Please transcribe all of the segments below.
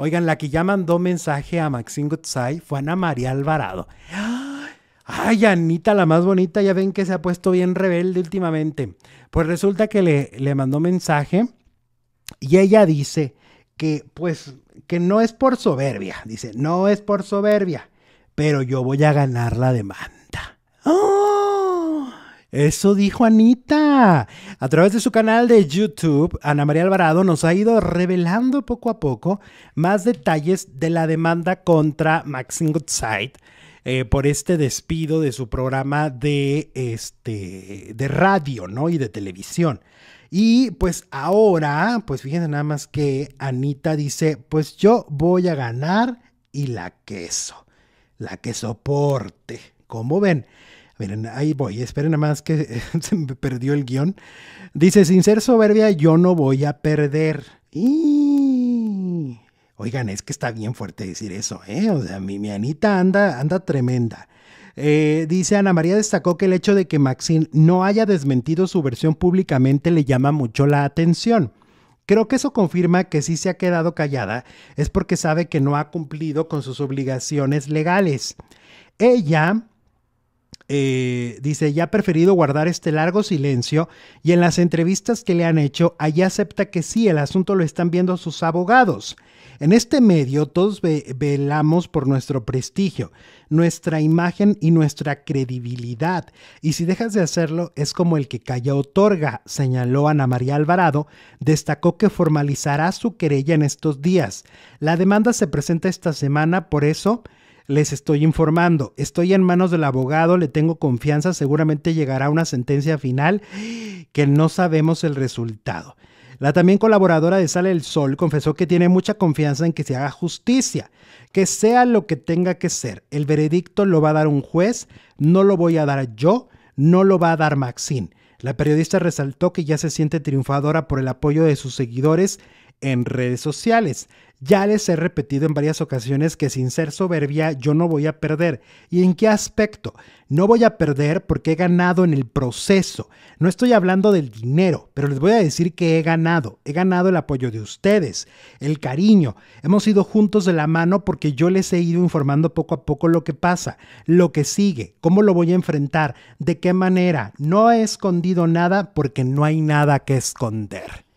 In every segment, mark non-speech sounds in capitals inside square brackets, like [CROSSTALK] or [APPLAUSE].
Oigan, la que ya mandó mensaje a Maxine Gutsai fue Ana María Alvarado. Ay, Anita, la más bonita, ya ven que se ha puesto bien rebelde últimamente. Pues resulta que le, mandó mensaje y ella dice que, pues, que no es por soberbia. Dice, no es por soberbia, pero yo voy a ganar la demanda. Eso dijo Anita. A través de su canal de YouTube, Ana María Alvarado nos ha ido revelando poco a poco más detalles de la demanda contra Maxine Goodside eh, por este despido de su programa de, este, de radio ¿no? y de televisión. Y pues ahora, pues fíjense nada más que Anita dice, pues yo voy a ganar y la queso, la que soporte. Como ven? Miren, ahí voy, esperen nada más que [LAUGHS] se me perdió el guión. Dice, sin ser soberbia, yo no voy a perder. Y... Oigan, es que está bien fuerte decir eso, ¿eh? O sea, mi, mi Anita anda, anda tremenda. Eh, dice Ana María destacó que el hecho de que Maxine no haya desmentido su versión públicamente le llama mucho la atención. Creo que eso confirma que si se ha quedado callada es porque sabe que no ha cumplido con sus obligaciones legales. Ella eh, dice, ya ha preferido guardar este largo silencio y en las entrevistas que le han hecho, allá acepta que sí, el asunto lo están viendo sus abogados. En este medio todos velamos por nuestro prestigio, nuestra imagen y nuestra credibilidad. Y si dejas de hacerlo, es como el que calla otorga, señaló Ana María Alvarado. Destacó que formalizará su querella en estos días. La demanda se presenta esta semana, por eso les estoy informando. Estoy en manos del abogado, le tengo confianza, seguramente llegará una sentencia final que no sabemos el resultado. La también colaboradora de Sale el Sol confesó que tiene mucha confianza en que se haga justicia, que sea lo que tenga que ser. El veredicto lo va a dar un juez, no lo voy a dar yo, no lo va a dar Maxine. La periodista resaltó que ya se siente triunfadora por el apoyo de sus seguidores en redes sociales. Ya les he repetido en varias ocasiones que sin ser soberbia yo no voy a perder. ¿Y en qué aspecto? No voy a perder porque he ganado en el proceso. No estoy hablando del dinero, pero les voy a decir que he ganado. He ganado el apoyo de ustedes, el cariño. Hemos ido juntos de la mano porque yo les he ido informando poco a poco lo que pasa, lo que sigue, cómo lo voy a enfrentar, de qué manera. No he escondido nada porque no hay nada que esconder.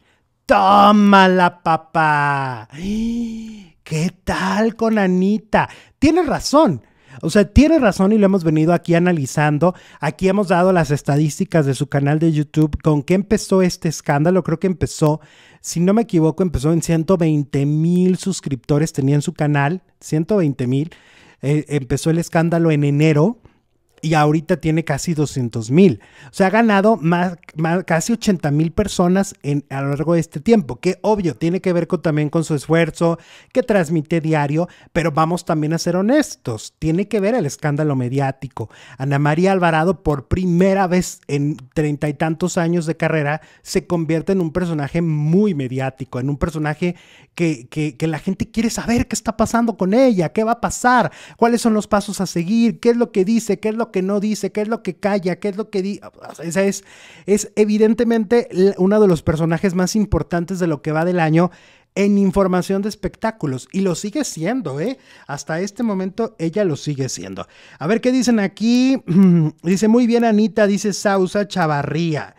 ¡Toma la papá. ¿Qué tal con Anita? Tiene razón. O sea, tiene razón y lo hemos venido aquí analizando. Aquí hemos dado las estadísticas de su canal de YouTube. ¿Con qué empezó este escándalo? Creo que empezó, si no me equivoco, empezó en 120 mil suscriptores tenía su canal. 120 mil. Eh, empezó el escándalo en enero y ahorita tiene casi 200 mil. O sea, ha ganado más, casi 80 mil personas en, a lo largo de este tiempo, que obvio tiene que ver con, también con su esfuerzo que transmite diario, pero vamos también a ser honestos, tiene que ver el escándalo mediático. Ana María Alvarado por primera vez en treinta y tantos años de carrera se convierte en un personaje muy mediático, en un personaje que, que la gente quiere saber qué está pasando con ella, qué va a pasar, cuáles son los pasos a seguir, qué es lo que dice, qué es lo que no dice? ¿Qué es lo que calla? ¿Qué es lo que dice? Esa es, es evidentemente uno de los personajes más importantes de lo que va del año en información de espectáculos y lo sigue siendo, ¿eh? Hasta este momento ella lo sigue siendo. A ver qué dicen aquí. [CLEARS THROAT] dice muy bien Anita, dice Sausa Chavarría.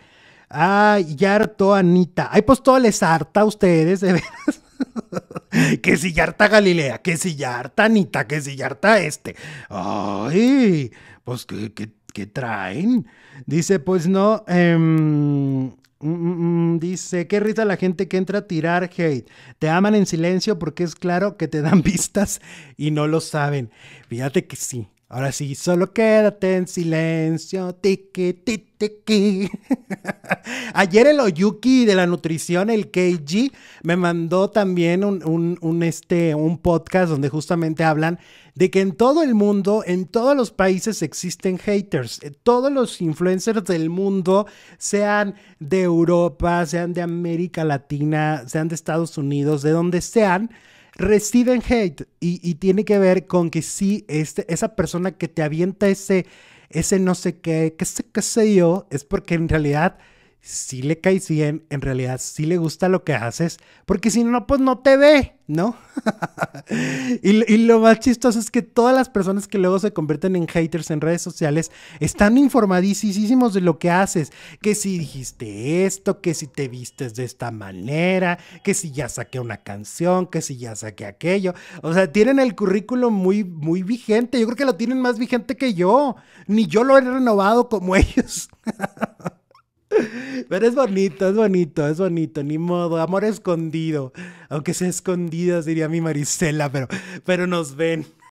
Ay, ya Anita. Ay, pues todo les harta a ustedes, de veras. [LAUGHS] que si ya harta Galilea, que si ya harta Anita, que si ya harta este. Ay pues, ¿qué, qué, traen? Dice, pues no, em, mm, mm, mm, dice, qué risa la gente que entra a tirar hate. Te aman en silencio porque es claro que te dan [LAUGHS] vistas y no lo saben. Fíjate que sí, Ahora sí, solo quédate en silencio, tiki, tiki, [LAUGHS] Ayer el Oyuki de la nutrición, el KG, me mandó también un, este, un podcast donde justamente hablan de que en todo el mundo, en todos los países existen haters. Eh, todos los influencers del mundo, sean de Europa, sean de América Latina, sean de Estados Unidos, de donde sean, en Hate y, y, tiene que ver con que si este, esa persona que te avienta ese, ese no sé qué, qué sé yo, es porque en realidad si le caes bien, en realidad si le gusta lo que haces, porque si no, pues no te ve, ¿no? [LAUGHS] y, lo más chistoso es que todas las personas que luego se convierten en haters en redes sociales están informadísimos de lo que haces, que si dijiste esto, que si te vistes de esta manera, que si ya saqué una canción, que si ya saqué aquello, o sea, tienen el currículo muy, muy vigente, yo creo que lo tienen más vigente que yo, ni yo lo he renovado como [LAUGHS] ellos. Pero es bonito, es bonito, es bonito, ni modo, amor escondido. Aunque sea escondido, diría mi Marisela, pero, pero nos ven.